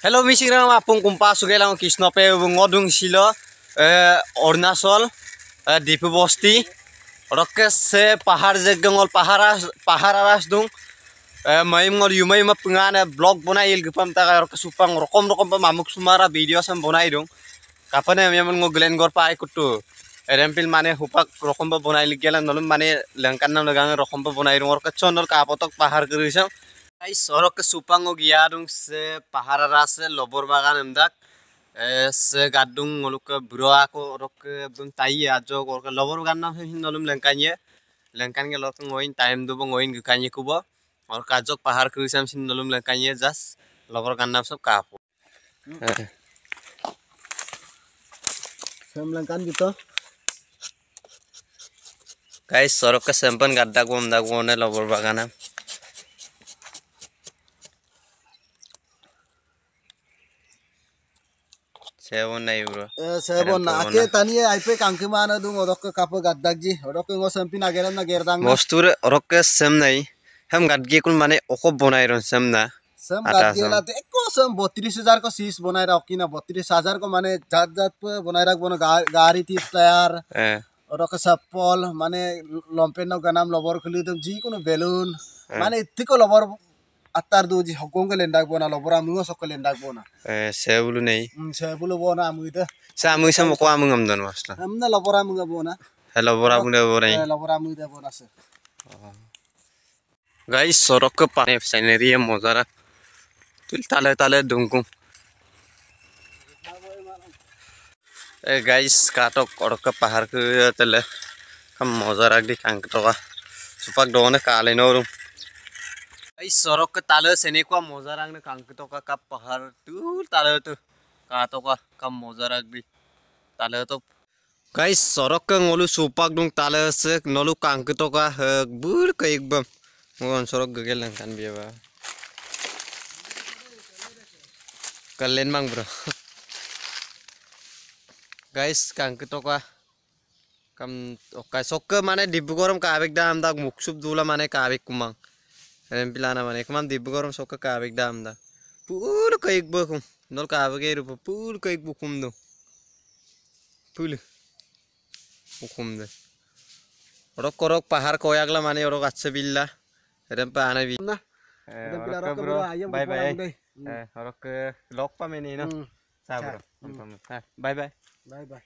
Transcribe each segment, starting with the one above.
Hello, Mr. Apung Kumpas, okay, long Kisnope, Modung Silo, Ornasol, Deepu Bosti, Rokes, Paharze Gangol, Paharas, Pahararas Dung, Maimor, you may mapungan, a blog bonail, Gupanta, Rokasupang, Rokom, Rokom, Mamuksumara, videos and bonaidung, Kapane, Yaman Glen Gorpai could too. Rempil mane hupak rokomba bonail, Gelan, Nolum, Mane, Lankana, Lagan, Rokomba bonail, Rokachon, or Kapotok, Pahar Grisham. Hai sorok ke supang ogi yarung se pahara rase lobor bagan emdak eh, se gadung ngoluk ke broa aku rok ke bung tai ya jo kor ke lobor bagan nam hin nolum lengkan ye lengkan ke ngoin tai emdu ngoin ke kanye kubo or ka jok pahar ke wisam sin nolum jas lobor bagan nam sop kapo. Hmm. Sem lengkan gitu. Guys, sorok ke sempen gadak wong dak wong lobor bagan nam. Seven nai bro. Seven na. Akhir taninya IPE kangki mana dong orang ke kapal gadagji. Orang ke ngos sempin ageran na gerdang. Mostur orang ke sem nai. Ham gadgi kul mana okop bunai ron sem na. Sem gadgi la tu ekos sem botiri sejajar ko sis bunai rakki na botiri sejajar ko mana jad jad pun bunai rak bunu gari tis tayar. Orang ke sepol mana lompen na ganam lobor kelu dong ji kuno balloon. Mana itu ko lobor আটার দুজি হকমকে ডাকবোনা লবরা মুয়া সক ডাকবোনা সেবুলো নেই সেবুলো বোনা আমি তো আমি সাম কো আমি আমদ আসলে আমি লবরা মুঙ্গে বোনা হ্যাঁ লবরা মুঙ্গে বোনাই লবরা মুঙ্গে বোনা সে গাই সরক পানে সাইনেরি মজারা তুল তালে তালে ডুঙ্কুম এ গাইস কাটক অড়ক পাহাড় তেলে মজার একদি কাঙ্কটকা সুপাক ডনে কালেন রুম Guys sorok ke tala seni kwa mozarang na kang kito ka kap pahar tu tala tu kato ka mozarang bi tala tu. guys sorok ke ngolu supak dong tala se ngolu kang kito ka hek ke ikbam ngon sorok gegel nang kan biya Kalen mang bro. Guys, kang ka kam okai sok ke mana dibukorom kabik dam tak muksub dula mana kabik kumang. Rempilana mane kuman di bukorum soka kabik damda. Pul kaik bukum, nol kabik eru pul kaik bukum Pulu. Pul bukum de. Orok pahar koyak la mane orok atse villa. Rempa ane vi. Na. Eh, bye bye. Eh, orok lok pa mene hmm. Sabro. Eh, bye bye. Bye bye.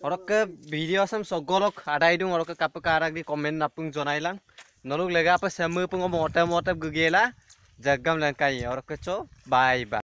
Orang ke video asam sok golok ada itu orang ke kapak arak di komen napung jona ilang. Nalung lega apa semua pengomotem motem gegela jagam langkai orang kecoh bye bye.